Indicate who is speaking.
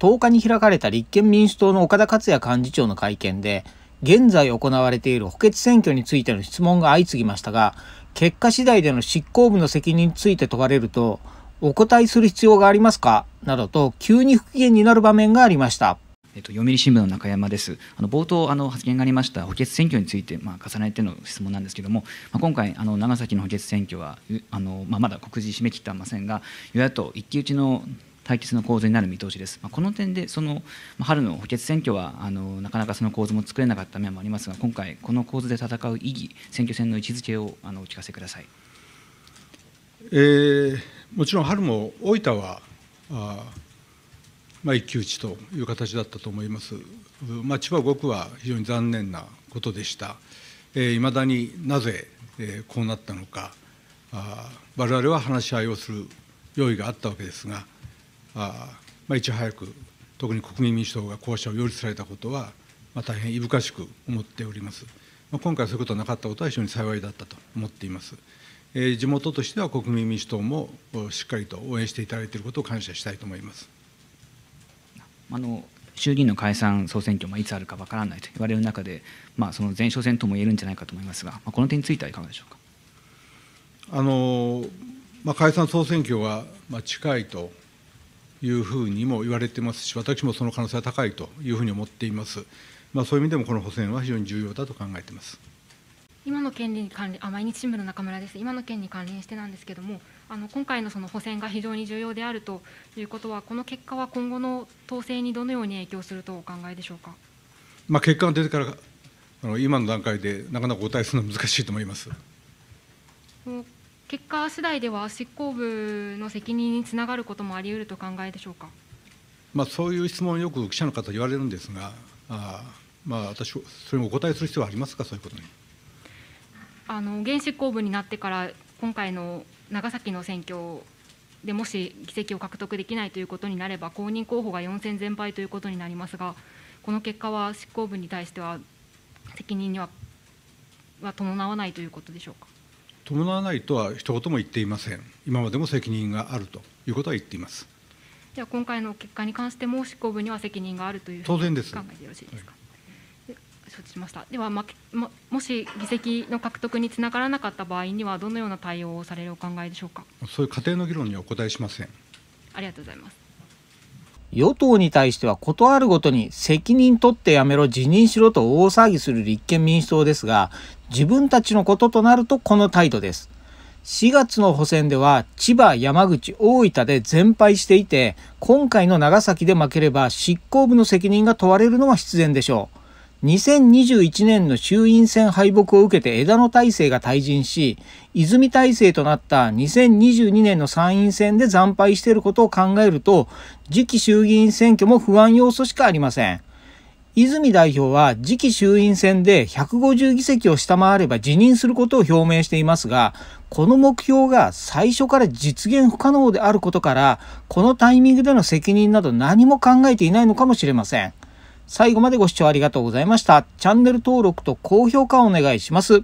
Speaker 1: 10日に開かれた立憲民主党の岡田克也幹事長の会見で、現在行われている補欠選挙についての質問が相次ぎましたが、結果次第での執行部の責任について問われると、お答えする必要がありますかなどと、急に不機嫌になる場面がありました。えっと、読売新聞の中山です。
Speaker 2: あの冒頭あの発言がありました補欠選挙について、まあ、重ねての質問なんですけども、まあ、今回あの長崎の補欠選挙はあの、まあ、まだ告示締め切ってませんが与野党一騎打ちの対決の構図になる見通しです。まあ、この点でその春の補欠選挙はあのなかなかその構図も作れなかった面もありますが今回この構図で戦う意義選挙戦の位置づけをあのお聞かせください。
Speaker 3: えー、もちろん春も大分はあまあ、一騎打ちという形だったと思います、まあ、千葉5区は非常に残念なことでした、えー、未だになぜ、えー、こうなったのかあ我々は話し合いをする用意があったわけですがあまあ、いち早く特に国民民主党が候補者を擁立されたことは、まあ、大変いぶかしく思っております、まあ、今回そういうことはなかったことは非常に幸いだったと思っています、えー、地元としては国民民主党もしっかりと応援していただいていることを感謝したいと思いますあの
Speaker 2: 衆議院の解散・総選挙、もいつあるかわからないと言われる中で、まあ、その前哨戦とも言えるんじゃないかと思いますが、まあ、この点についてはいかがでしょうか。
Speaker 3: あのまあ、解散・総選挙が近いというふうにも言われてますし、私もその可能性は高いというふうに思っています。まあ、そういう意味でもこの補選は非常に重要だと考えています。
Speaker 4: 今の権利に関連あ毎日新聞の中村です、今の件に関連してなんですけども、あの今回のその補選が非常に重要であるということは、この結果は今後の統制にどのように影響するとお考えでしょうか、
Speaker 3: まあ、結果が出てから、あの今の段階でなかなかお答えするのは難しいと思います。
Speaker 4: 結果次第では執行部の責任につながることもあり得ると考えでしょうか、
Speaker 3: まあ、そういう質問をよく記者の方言われるんですが、あまあ、私、それもお答えする必要はありますか、そういうことに。
Speaker 4: あの現執行部になってから今回の長崎の選挙でもし議席を獲得できないということになれば公認候補が4選全敗ということになりますがこの結果は執行部に対しては責任にはは伴わないということでしょうか。
Speaker 3: 伴わないとは一言も言っていません、今までも責任があるということは言っています。
Speaker 4: では今回の結果に関して申し込むには責任があるという当然です。考えてよろしいですか。はい、承知しましたでは、ま、もし議席の獲得につながらなかった場合には、どのような対応をされるお考えでしょうか
Speaker 3: そういう過程の議論にはお答えしません。
Speaker 4: ありがとうございます。
Speaker 1: 与党に対してはことあるごとに責任取ってやめろ辞任しろと大騒ぎする立憲民主党ですが自分たちのこととなるとこの態度です4月の補選では千葉山口大分で全敗していて今回の長崎で負ければ執行部の責任が問われるのは必然でしょう2021年の衆院選敗北を受けて枝野体制が退陣し、泉体制となった2022年の参院選で惨敗していることを考えると、次期衆議院選挙も不安要素しかありません。泉代表は次期衆院選で150議席を下回れば辞任することを表明していますが、この目標が最初から実現不可能であることから、このタイミングでの責任など何も考えていないのかもしれません。最後までご視聴ありがとうございました。チャンネル登録と高評価をお願いします。